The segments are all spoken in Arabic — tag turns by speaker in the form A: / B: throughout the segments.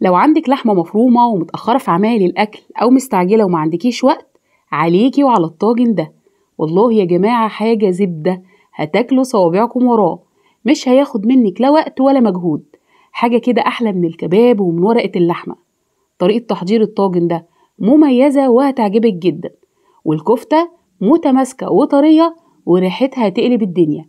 A: لو عندك لحمة مفرومة ومتأخرة في عمايل الأكل أو مستعجلة وما عندكيش وقت عليكي وعلى الطاجن ده والله يا جماعة حاجة زبدة هتاكلوا صوابعكم وراه مش هياخد منك لا وقت ولا مجهود حاجة كده أحلى من الكباب ومن ورقة اللحمة طريقة تحضير الطاجن ده مميزة وهتعجبك جدا والكفتة متماسكة وطرية وريحتها تقلب الدنيا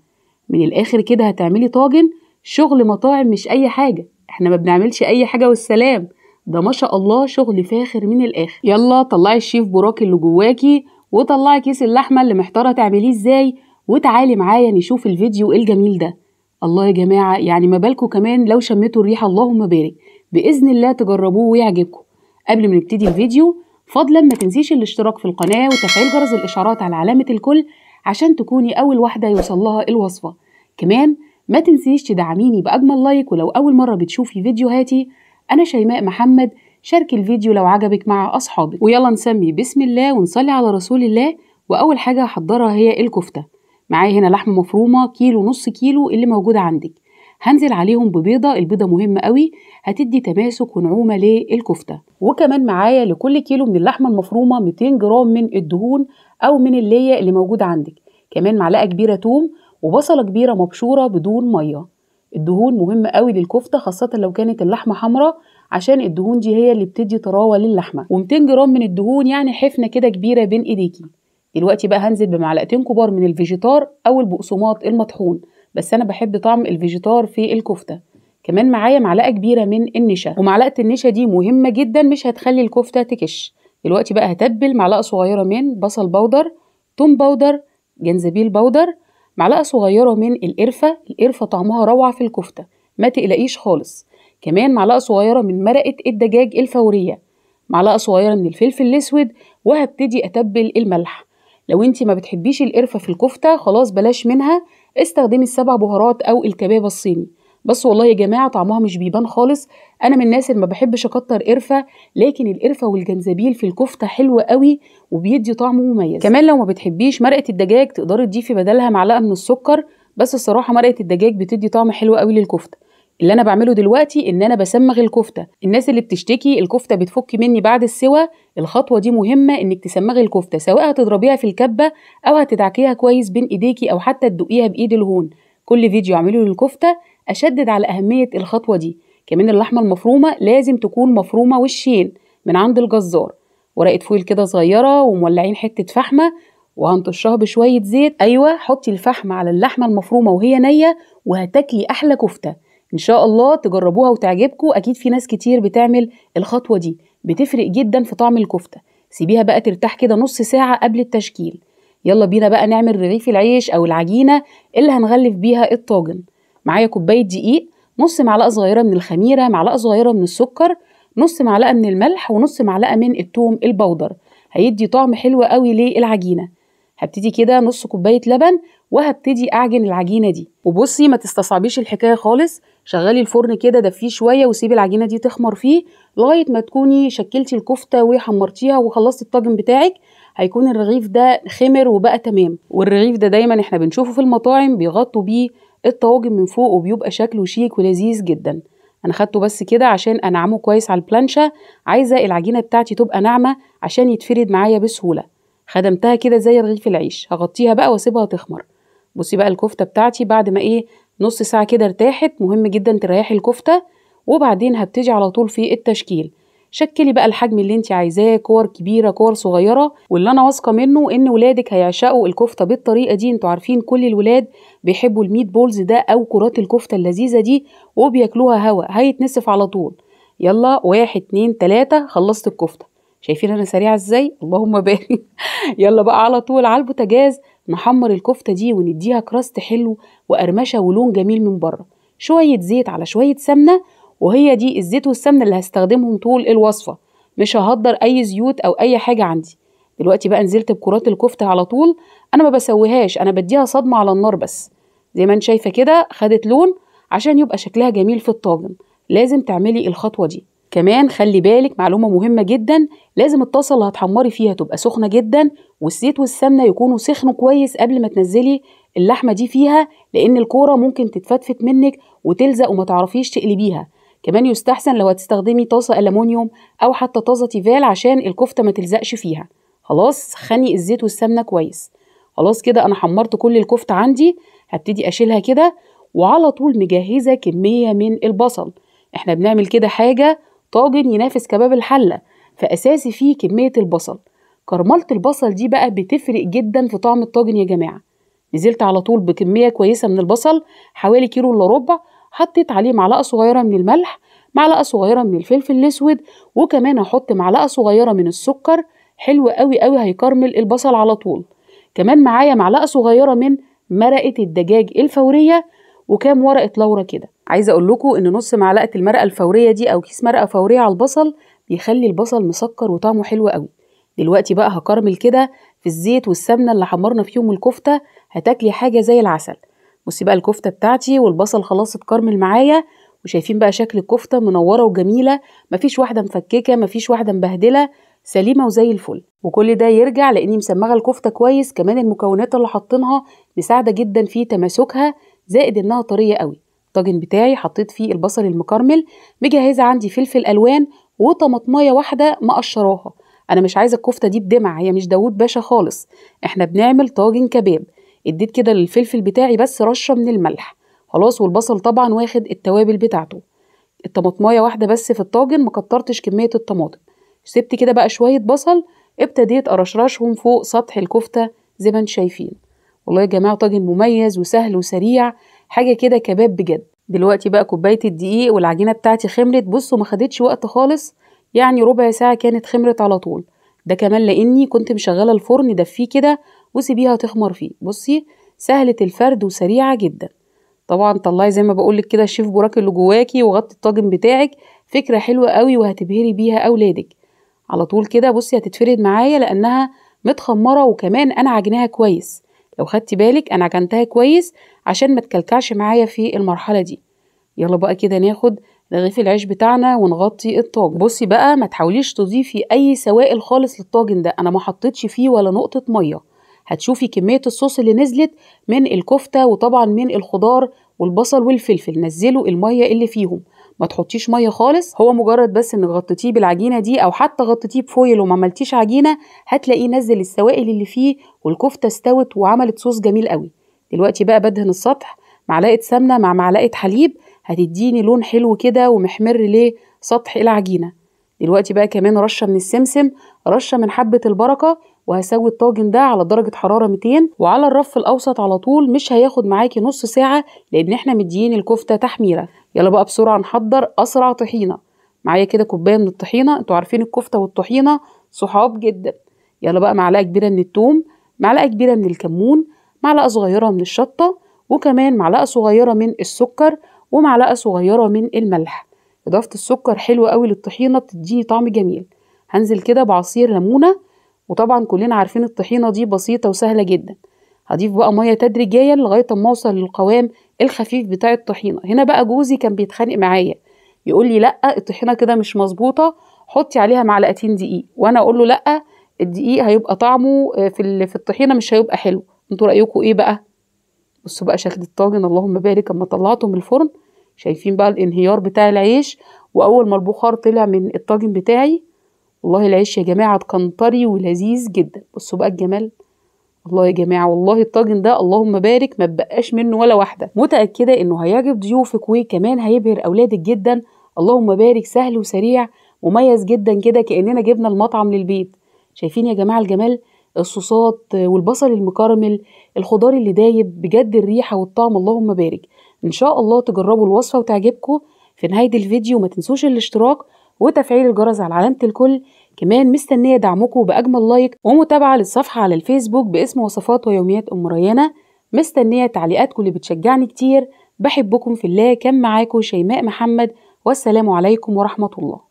A: من الآخر كده هتعملي طاجن شغل مطاعم مش أي حاجة احنا ما بنعملش اي حاجه والسلام ده ما شاء الله شغل فاخر من الاخر يلا طلعي الشيف براك اللي جواكي وطلعي كيس اللحمه اللي محتاره تعمليه ازاي وتعالي معايا نشوف الفيديو إيه الجميل ده الله يا جماعه يعني ما بالكم كمان لو شميتوا الريحه اللهم بارك باذن الله تجربوه ويعجبكم قبل ما نبتدي الفيديو فضلا ما تنسيش الاشتراك في القناه وتفعيل جرس الاشعارات على علامه الكل عشان تكوني اول واحده يوصلها الوصفه كمان ما تنسيش تدعميني بأجمل لايك ولو أول مرة بتشوفي فيديوهاتي أنا شيماء محمد شارك الفيديو لو عجبك مع أصحابك ويلا نسمي بسم الله ونصلي على رسول الله وأول حاجة هحضرها هي الكفتة معايا هنا لحمة مفرومة كيلو نص كيلو اللي موجودة عندك هنزل عليهم ببيضة البيضة مهمة قوي هتدي تماسك ونعومة للكفتة وكمان معايا لكل كيلو من اللحمة المفرومة 200 جرام من الدهون أو من اللية اللي موجودة عندك كمان معلقة كبيرة توم وبصلة كبيرة مبشورة بدون مية الدهون مهمة قوي للكفتة خاصة لو كانت اللحمة حمراء عشان الدهون دي هي اللي بتدي طراوة للحمة و200 جرام من الدهون يعني حفنة كده كبيرة بين ايديكي دلوقتي بقى هنزل بمعلقتين كبار من الفيجيتار او البقسماط المطحون بس انا بحب طعم الفيجيتار في الكفتة كمان معايا معلقة كبيرة من النشا ومعلقة النشا دي مهمة جدا مش هتخلي الكفتة تكش دلوقتي بقى هتبل معلقة صغيرة من بصل بودر توم بودر جنزبيل بودر معلقه صغيره من القرفه القرفه طعمها روعه في الكفته ما تقلقيش خالص كمان معلقه صغيره من مرقه الدجاج الفوريه معلقه صغيره من الفلفل الاسود وهبتدي اتبل الملح لو انت ما بتحبيش القرفه في الكفته خلاص بلاش منها استخدمي السبع بهارات او الكباب الصيني بس والله يا جماعه طعمها مش بيبان خالص انا من الناس اللي ما بحبش اكتر قرفه لكن القرفه والجنزبيل في الكفته حلو قوي وبيدي طعم مميز كمان لو ما بتحبيش مرقه الدجاج تقدري تضيفي بدلها معلقه من السكر بس الصراحه مرقه الدجاج بتدي طعم حلو قوي للكفته اللي انا بعمله دلوقتي ان انا بسمغ الكفته الناس اللي بتشتكي الكفته بتفك مني بعد السوى الخطوه دي مهمه انك تسمغي الكفته سواء هتضربيها في الكبه او هتدعكيها كويس بين ايديكي او حتى تدقيها بايد الهون كل فيديو اعمله للكفته أشدد على أهمية الخطوة دي كمان اللحمة المفرومة لازم تكون مفرومة وشين من عند الجزار ورقة فويل كده صغيرة ومولعين حتة فحمة وهنطشها بشوية زيت أيوة حطي الفحم على اللحمة المفرومة وهي نية وهتاكلي أحلى كفتة إن شاء الله تجربوها وتعجبكم أكيد في ناس كتير بتعمل الخطوة دي بتفرق جدا في طعم الكفتة سيبيها بقى ترتاح كده نص ساعة قبل التشكيل يلا بينا بقى نعمل رغيف العيش أو العجينة اللي هنغلف بيها الطاجن معايا كوبايه دقيق نص معلقه صغيره من الخميره معلقه صغيره من السكر نص معلقه من الملح ونص معلقه من التوم البودر هيدي طعم حلو قوي للعجينه هبتدي كده نص كوبايه لبن وهبتدي اعجن العجينه دي وبصي ما تستصعبيش الحكايه خالص شغلي الفرن كده دفيه شويه وسيبي العجينه دي تخمر فيه لغايه ما تكوني شكلتي الكفته وحمرتيها وخلصتي الطاجن بتاعك هيكون الرغيف ده خمر وبقى تمام والرغيف ده دايما احنا بنشوفه في المطاعم بيغطوا بيه الطواجن من فوق وبيبقى شكله شيك ولذيذ جدا انا خدته بس كده عشان انعمه كويس على البلانشة عايزة العجينة بتاعتي تبقى ناعمة عشان يتفرد معايا بسهولة خدمتها كده زي رغيف العيش هغطيها بقى واسيبها تخمر بصي بقى الكفتة بتاعتي بعد ما ايه نص ساعة كده ارتاحت مهم جدا تريحي الكفتة وبعدين هبتدي على طول في التشكيل شكلي بقى الحجم اللي انت عايزاه كور كبيره كور صغيره واللي انا واثقه منه ان ولادك هيعشقوا الكفته بالطريقه دي انتوا عارفين كل الولاد بيحبوا الميت بولز ده او كرات الكفته اللذيذه دي وبياكلوها هوا هيتنسف على طول يلا واحد اتنين تلاته خلصت الكفته شايفين انا سريعه ازاي اللهم بارك يلا بقى على طول على البوتاجاز نحمر الكفته دي ونديها كراست حلو وقرمشه ولون جميل من بره شويه زيت على شويه سمنه وهي دي الزيت والسمنه اللي هستخدمهم طول الوصفه مش ههدر اي زيوت او اي حاجه عندي دلوقتي بقى نزلت بكرات الكفته على طول انا ما بسويهاش انا بديها صدمه على النار بس زي ما انت شايفه كده خدت لون عشان يبقى شكلها جميل في الطاجن لازم تعملي الخطوه دي كمان خلي بالك معلومه مهمه جدا لازم الطاسه اللي هتحمري فيها تبقى سخنه جدا والزيت والسمنه يكونوا سخنوا كويس قبل ما تنزلي اللحمه دي فيها لان الكوره ممكن تتفتفت منك وتلزق وما تعرفيش تقلبيها كمان يستحسن لو هتستخدمي طاسة ألمونيوم أو حتى طازة تيفال عشان الكفتة ما تلزقش فيها خلاص خني الزيت والسمنة كويس خلاص كده أنا حمرت كل الكفتة عندي هبتدي أشيلها كده وعلى طول مجهزة كمية من البصل احنا بنعمل كده حاجة طاجن ينافس كباب الحلة فأساسي فيه كمية البصل كرملة البصل دي بقى بتفرق جدا في طعم الطاجن يا جماعة نزلت على طول بكمية كويسة من البصل حوالي كيلو إلا ربع حطيت عليه معلقة صغيرة من الملح معلقة صغيرة من الفلفل الأسود وكمان هحط معلقة صغيرة من السكر حلو قوي قوي هيكرمل البصل على طول كمان معايا معلقة صغيرة من مرقة الدجاج الفورية وكام ورقة لورا كده عايزة أقول لكم إن نص معلقة المرقة الفورية دي أو كيس مرقة فورية على البصل بيخلي البصل مسكر وطعمه حلو قوي دلوقتي بقى هكرمل كده في الزيت والسمنة اللي حمرنا فيهم الكفتة هتاكلي حاجة زي العسل بصي بقى الكفته بتاعتي والبصل خلاص اتكرمل معايا وشايفين بقى شكل الكفته منوره وجميله مفيش واحده مفككه مفيش واحده مبهدله سليمه وزي الفل وكل ده يرجع لاني مسمغه الكفته كويس كمان المكونات اللي حاطينها مساعده جدا في تماسكها زائد انها طريه قوي الطاجن بتاعي حطيت فيه البصل المكرمل مجهزه عندي فلفل الوان وطماطمايه واحده مقشراها انا مش عايزه الكفته دي بدمع هي مش داوود باشا خالص احنا بنعمل طاجن كباب اديت كده للفلفل بتاعي بس رشه من الملح خلاص والبصل طبعا واخد التوابل بتاعته الطماطمايه واحده بس في الطاجن مكترتش كميه الطماطم سبت كده بقى شويه بصل ابتديت ارشرشهم فوق سطح الكفته زي ما انتم شايفين والله يا جماعه طاجن مميز وسهل وسريع حاجه كده كباب بجد دلوقتي بقى كوبايه الدقيق والعجينه بتاعتي خمرت بصوا ما خدتش وقت خالص يعني ربع ساعه كانت خمرت على طول ده كمان لاني كنت مشغله الفرن دفيه كده وسيبيها تخمر فيه بصي سهله الفرد وسريعه جدا طبعا طلعي زي ما بقولك كده الشيف براك اللي جواكي وغطي الطاجن بتاعك فكره حلوه قوي وهتبهري بيها اولادك على طول كده بصي هتتفرد معايا لانها متخمره وكمان انا عجناها كويس لو خدتي بالك انا عجنتها كويس عشان ما تكلكعش معايا في المرحله دي يلا بقى كده ناخد رغيف العيش بتاعنا ونغطي الطاجن بصي بقى ما تحاوليش تضيفي اي سوائل خالص للطاجن ده انا ما حطيتش فيه ولا نقطه ميه هتشوفي كمية الصوص اللي نزلت من الكفتة وطبعا من الخضار والبصل والفلفل نزلوا المية اللي فيهم ما تحطيش ميه خالص هو مجرد بس انك غطيتيه بالعجينه دي او حتى غطيتيه بفويل وما عملتيش عجينه هتلاقيه نزل السوائل اللي فيه والكفته استوت وعملت صوص جميل قوي دلوقتي بقى بدهن السطح معلقه سمنه مع معلقه حليب هتديني لون حلو كده ومحمر لسطح العجينه دلوقتي بقى كمان رشه من السمسم رشه من حبه البركه وهسوي الطاجن ده على درجه حراره 200 وعلى الرف الاوسط على طول مش هياخد معاكي نص ساعه لان احنا مديين الكفته تحميره يلا بقى بسرعه نحضر اسرع طحينه معايا كده كوبايه من الطحينه انتوا عارفين الكفته والطحينه صحاب جدا يلا بقى معلقه كبيره من التوم معلقه كبيره من الكمون معلقه صغيره من الشطه وكمان معلقه صغيره من السكر ومعلقه صغيره من الملح إضافة السكر حلوة قوي للطحينة بتديني طعم جميل هنزل كده بعصير ليمونة وطبعا كلنا عارفين الطحينة دي بسيطة وسهلة جدا هضيف بقى مية تدريجيا لغاية اما اوصل للقوام الخفيف بتاع الطحينة هنا بقى جوزي كان بيتخانق معايا يقول لي لا الطحينة كده مش مظبوطة حطي عليها معلقتين دقيق وانا اقول له لا الدقيق هيبقى طعمه آه، في في الطحينه مش هيبقى حلو انتوا رايكم ايه بقى بصوا بقى شكل الطاجن اللهم بارك اما طلعته من الفرن شايفين بقى الانهيار بتاع العيش واول ما البخار طلع من الطاجن بتاعي والله العيش يا جماعه كان طري ولذيذ جدا بصوا بقى الجمال الله يا جماعه والله الطاجن ده اللهم بارك ما بقاش منه ولا واحده متاكده انه هيعجب ضيوفك وكمان هيبهر اولادك جدا اللهم بارك سهل وسريع مميز جدا كده كاننا جبنا المطعم للبيت شايفين يا جماعه الجمال الصوصات والبصل المكرمل الخضار اللي دايب بجد الريحه والطعم اللهم بارك ان شاء الله تجربوا الوصفه وتعجبكم في نهايه الفيديو ما تنسوش الاشتراك وتفعيل الجرس على علامه الكل كمان مستنيه دعمكم باجمل لايك ومتابعه للصفحه على الفيسبوك باسم وصفات ويوميات ام ريانه مستنيه تعليقاتكم اللي بتشجعني كتير بحبكم في الله كان معاكم شيماء محمد والسلام عليكم ورحمه الله